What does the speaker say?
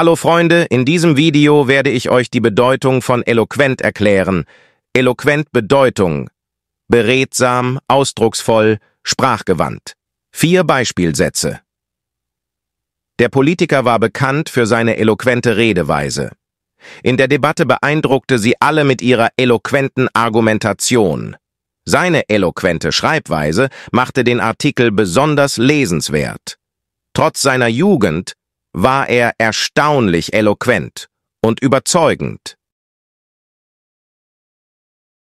Hallo Freunde, in diesem Video werde ich euch die Bedeutung von eloquent erklären. Eloquent Bedeutung. Beredsam, ausdrucksvoll, sprachgewandt. Vier Beispielsätze. Der Politiker war bekannt für seine eloquente Redeweise. In der Debatte beeindruckte sie alle mit ihrer eloquenten Argumentation. Seine eloquente Schreibweise machte den Artikel besonders lesenswert. Trotz seiner Jugend war er erstaunlich eloquent und überzeugend.